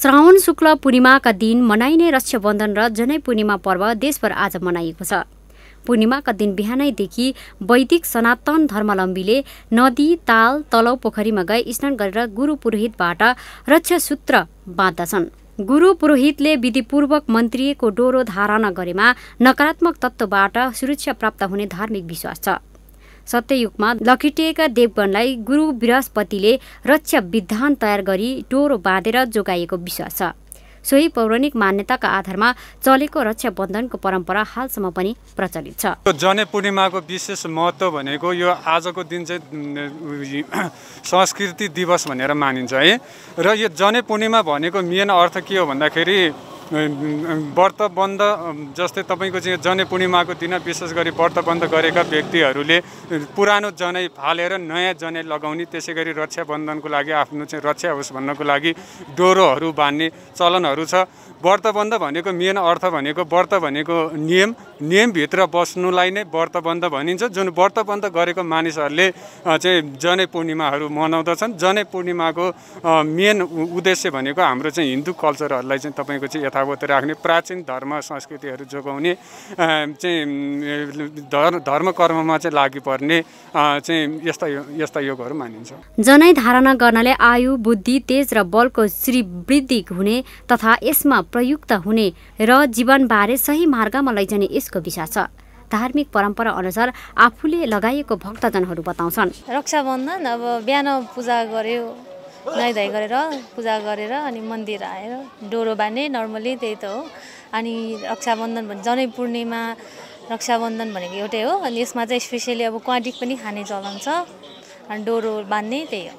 श्रावण शुक्ल पूर्णिमाका दिन मनाइने रक्षाबन्धन र जनै पूर्णिमा पर्व देशभर आज मनाइएको छ पूर्णिमाका दिन बिहानैदेखि वैदिक सनातन धर्मलम्बीले नदी ताल तलाउ पोखरीमा गए स्नान गरेर गुरु पुरोहितबाट रक्षासूत्र बाँध्दछन् गुरु पुरोहितले विधिपूर्वक मन्त्रिएको डोरो धारणा गरेमा नकारात्मक तत्त्वबाट सुरक्षा प्राप्त हुने धार्मिक विश्वास छ सत्ययुगमा लखेटिएका देवगणलाई गुरु बृहस्पतिले रक्षा विधान तयार गरी डोरो बाँधेर जोगाइएको विश्वास छ सोही पौराणिक मान्यताका आधारमा चलेको रक्षा बन्धनको परम्परा हालसम्म पनि प्रचलित छ जने पूर्णिमाको विशेष महत्त्व भनेको यो आजको दिन चाहिँ संस्कृति दिवस भनेर मानिन्छ है र यो जने पूर्णिमा भनेको मेन अर्थ के हो भन्दाखेरि व्रत बन्द जस्तै तपाईँको चाहिँ जनै पूर्णिमाको दिन विशेष गरी व्रत बन्द गरेका व्यक्तिहरूले पुरानो जनै फालेर नयाँ जनै लगाउने त्यसै गरी रक्षाबन्धनको लागि आफ्नो चाहिँ रक्षा होस् भन्नको लागि डोरोहरू बाँध्ने चलनहरू छ व्रत बन्द भनेको मेन अर्थ भनेको व्रत भनेको नियम नियमभित्र बस्नुलाई नै व्रत बन्द भनिन्छ जुन व्रत बन्द गरेको मानिसहरूले चाहिँ जनै पूर्णिमाहरू मनाउँदछन् जनै पूर्णिमाको मेन उद्देश्य भनेको हाम्रो चाहिँ हिन्दू कल्चरहरूलाई चाहिँ तपाईँको चाहिँ यथावत राख्ने प्राचीन धर्म संस्कृतिहरू जोगाउने चाहिँ धर्म धर्म कर्ममा चाहिँ लागि पर्ने चाहिँ यस्ता यस्ता योगहरू मानिन्छ जनै धारणा गर्नाले आयु बुद्धि तेज र बलको श्रीवृद्धि हुने तथा यसमा प्रयुक्त हुने र जीवनबारे सही मार्गमा लैजाने यसको विषय छ धार्मिक परम्परा अनुसार आफूले लगाएको भक्तजनहरू बताउँछन् रक्षाबन्धन अब बिहान पूजा गर्यो नुहाइ धुवाइ गरेर पूजा गरेर अनि मन्दिर आएर डोरो बाँध्ने नर्मली त्यही त हो अनि रक्षाबन्धन भने जनै पूर्णिमा रक्षाबन्धन भनेको एउटै हो अनि यसमा चाहिँ स्पेसियली अब क्वाटिक पनि खाने चलन छ अनि डोरो बाँध्ने त्यही हो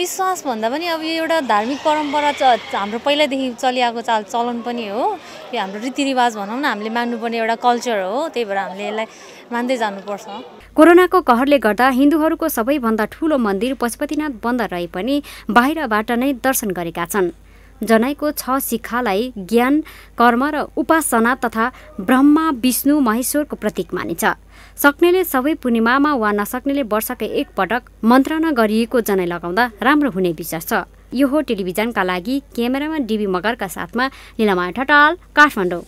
विश्वास भन्दा पनि अब यो एउटा धार्मिक परम्परा च हाम्रो पहिल्यैदेखि चलिआएको चाल चलन पनि हो यो हाम्रो रीतिरिवाज भनौँ न हामीले मान्नुपर्ने एउटा कल्चर हो त्यही भएर हामीले यसलाई मान्दै जानुपर्छ कोरोनाको कहरले गर्दा हिन्दूहरूको सबैभन्दा ठूलो मन्दिर पशुपतिनाथ बन्द रहे पनि बाहिरबाट नै दर्शन गरेका छन् जनाइको छ शिक्षालाई ज्ञान कर्म र उपासना तथा ब्रह्मा विष्णु महेश्वरको प्रतीक मानिन्छ सक्नेले सबै पूर्णिमामा वा नसक्नेले वर्षकै एकपटक मन्त्रणा गरिएको जनाइ लगाउँदा राम्रो हुने विश्वास छ यो हो टेलिभिजनका लागि क्यामेरामा डिबी मगरका साथमा निलामा ठटाल काठमाडौँ